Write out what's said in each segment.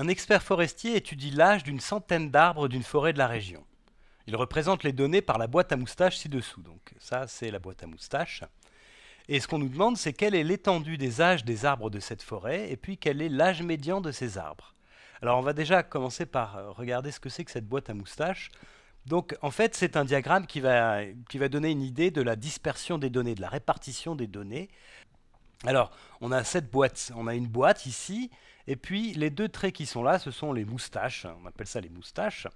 Un expert forestier étudie l'âge d'une centaine d'arbres d'une forêt de la région. Il représente les données par la boîte à moustache ci-dessous. Donc ça, c'est la boîte à moustache. Et ce qu'on nous demande, c'est quelle est l'étendue des âges des arbres de cette forêt, et puis quel est l'âge médian de ces arbres. Alors on va déjà commencer par euh, regarder ce que c'est que cette boîte à moustache. Donc en fait, c'est un diagramme qui va, qui va donner une idée de la dispersion des données, de la répartition des données. Alors, on a cette boîte, on a une boîte ici et puis les deux traits qui sont là, ce sont les moustaches, hein, on appelle ça les moustaches.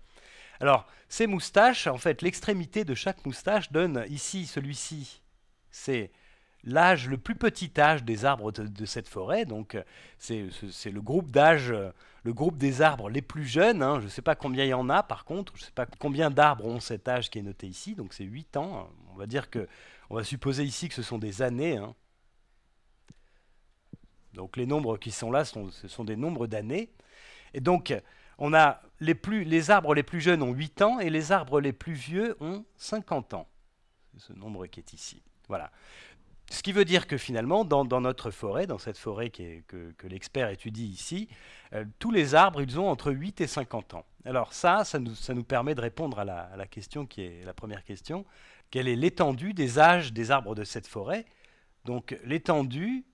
Alors ces moustaches, en fait l'extrémité de chaque moustache donne ici celui-ci, c'est l'âge, le plus petit âge des arbres de, cette forêt, donc c'est le groupe d'âge, le groupe des arbres les plus jeunes, hein. je ne sais pas combien il y en a par contre, je ne sais pas combien d'arbres ont cet âge qui est noté ici, donc c'est 8 ans, on va dire que, on va supposer ici que ce sont des années, hein. Donc les nombres qui sont là, ce sont des nombres d'années. Et donc, on a les, plus, les arbres les plus jeunes ont 8 ans et les arbres les plus vieux ont 50 ans. C'est ce nombre qui est ici. Voilà. Ce qui veut dire que finalement, dans, notre forêt, dans cette forêt que, l'expert étudie ici, euh, tous les arbres, ils ont entre 8 et 50 ans. Alors ça, ça nous, permet de répondre à à la, question qui est la première question. Quelle est l'étendue des âges des arbres de cette forêt Donc l'étendue,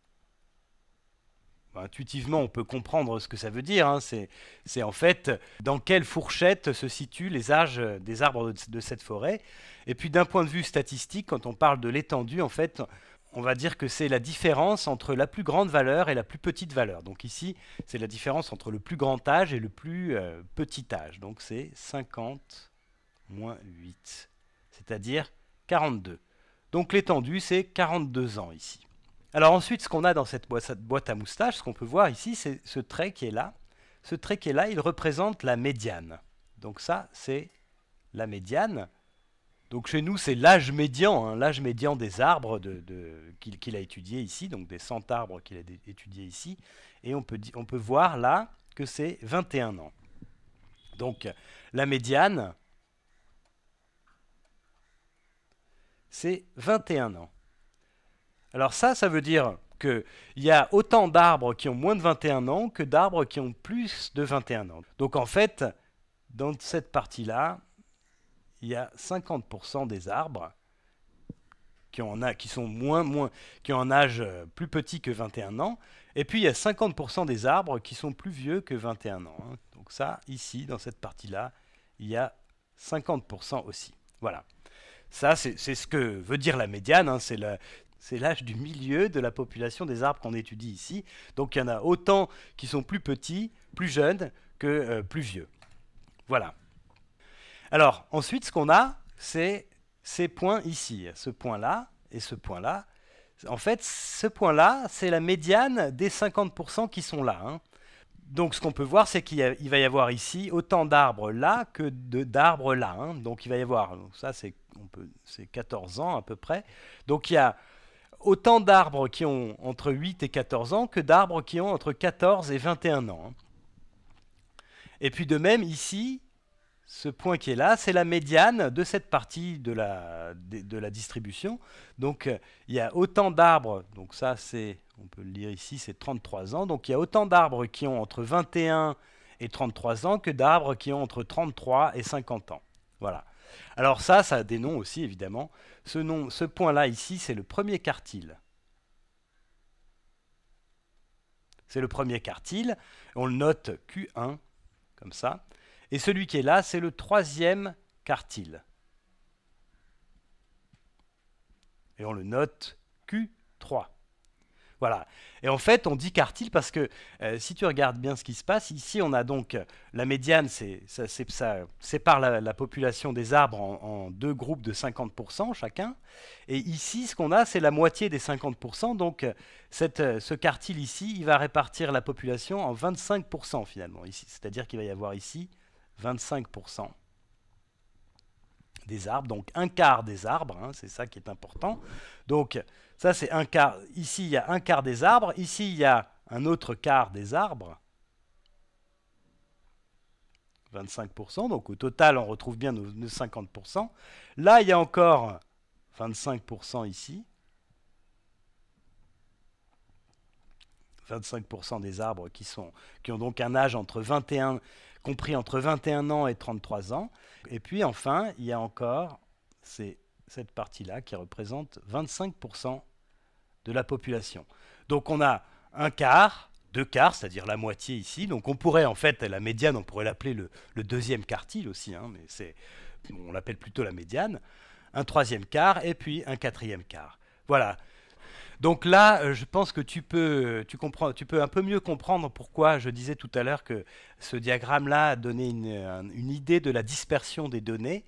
bah, intuitivement, on peut comprendre ce que ça veut dire. Hein. C'est en fait dans quelle fourchette se situent les âges des arbres de, cette forêt. Et puis d'un point de vue statistique, quand on parle de l'étendue, en fait, on va dire que c'est la différence entre la plus grande valeur et la plus petite valeur. Donc ici, c'est la différence entre le plus grand âge et le plus euh, petit âge. Donc c'est 50 moins 8, c'est-à-dire 42. Donc l'étendue, c'est 42 ans ici. Alors ensuite, ce qu'on a dans cette boîte à moustache, ce qu'on peut voir ici, c'est ce trait qui est là. Ce trait qui est là, il représente la médiane. Donc ça, c'est la médiane. Donc chez nous, c'est l'âge médian, hein, l'âge médian des arbres qu'il a étudié ici, donc des 100 arbres qu'il a étudié ici. Et on peut, on peut voir là que c'est 21 ans. Donc la médiane, c'est 21 ans. Alors ça, ça veut dire qu'il y a autant d'arbres qui ont moins de 21 ans que d'arbres qui ont plus de 21 ans. Donc en fait, dans cette partie-là, il y a 50% des arbres qui, sont moins, qui ont un âge euh, plus petit que 21 ans, et puis il y a 50% des arbres qui sont plus vieux que 21 ans. Hein. Donc ça, ici, dans cette partie-là, il y a 50% aussi. Voilà. Ça, c'est ce que veut dire la médiane, hein. c'est la, c'est l'âge du milieu de la population des arbres qu'on étudie ici. Donc il y en a autant qui sont plus petits, plus jeunes, que euh, plus vieux. Voilà. Alors ensuite, ce qu'on a, c'est ces points ici, ce point-là et ce point-là. En fait, ce point-là, c'est la médiane des 50% qui sont là. Hein. Donc ce qu'on peut voir, c'est qu'il va y avoir ici autant d'arbres là que d'arbres là. Hein. Donc il va y avoir, ça c'est 14 ans à peu près. Donc il y a autant d'arbres qui ont entre 8 et 14 ans que d'arbres qui ont entre 14 et 21 ans. Hein. Et puis de même, ici, ce point qui est là, c'est la médiane de cette partie de la, de, la distribution. Donc euh, il y a autant d'arbres, donc ça c'est, on peut le lire ici, c'est 33 ans, donc il y a autant d'arbres qui ont entre 21 et 33 ans que d'arbres qui ont entre 33 et 50 ans. Voilà. Alors ça, ça a des noms aussi, évidemment. Ce, point-là, ici, c'est le premier quartile. C'est le premier quartile. On le note Q1, comme ça. Et celui qui est là, c'est le troisième quartile. Et on le note Q3. Voilà. Et en fait, on dit quartile parce que euh, si tu regardes bien ce qui se passe, ici on a donc euh, la médiane, c'est, ça, ça, sépare la, population des arbres en, deux groupes de 50% chacun. Et ici, ce qu'on a, c'est la moitié des 50%. Donc euh, ce quartile ici, il va répartir la population en 25% finalement. Ici. C'est-à-dire qu'il va y avoir ici 25% des arbres, donc un quart des arbres, hein, c'est ça qui est important. Donc ça, c'est un quart. Ici, il y a un quart des arbres. Ici, il y a un autre quart des arbres. 25%. Donc au total, on retrouve bien nos 50%. Là, il y a encore 25% ici. 25% des arbres qui, sont, qui ont donc un âge entre 21, compris entre 21 ans et 33 ans. Et puis enfin, il y a encore, c'est cette partie-là qui représente 25% de la population. Donc on a un quart, deux quarts, c'est-à-dire la moitié ici. Donc on pourrait, en fait, la médiane, on pourrait l'appeler le, deuxième quartile aussi, hein, mais c'est, on l'appelle plutôt la médiane. Un troisième quart et puis un quatrième quart. Voilà. Donc là, euh, je pense que tu peux, tu, comprends, tu peux un peu mieux comprendre pourquoi je disais tout à l'heure que ce diagramme-là a donné une idée de la dispersion des données.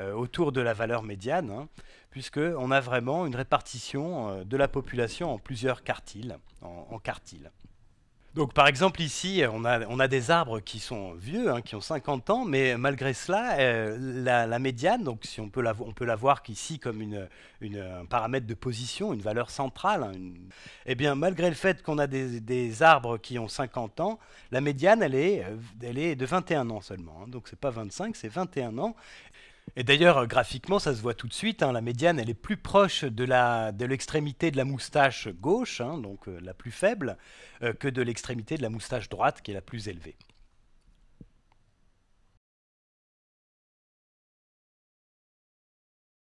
Euh, autour de la valeur médiane, hein, puisque puisqu'on a vraiment une répartition euh, de la population en plusieurs quartiles. En, Donc par exemple ici, on a, on a des arbres qui sont vieux, hein, qui ont 50 ans, mais malgré cela, euh, la, médiane, donc si on peut la, on peut la voir ici comme une, un paramètre de position, une valeur centrale, hein, eh bien malgré le fait qu'on a des, arbres qui ont 50 ans, la médiane, elle est, de 21 ans seulement. Donc donc c'est pas 25, c'est 21 ans. Et d'ailleurs, graphiquement, ça se voit tout de suite. Hein, la médiane, elle est plus proche de l'extrémité de, la moustache gauche, hein, donc euh, la plus faible, euh, que de l'extrémité de la moustache droite, qui est la plus élevée.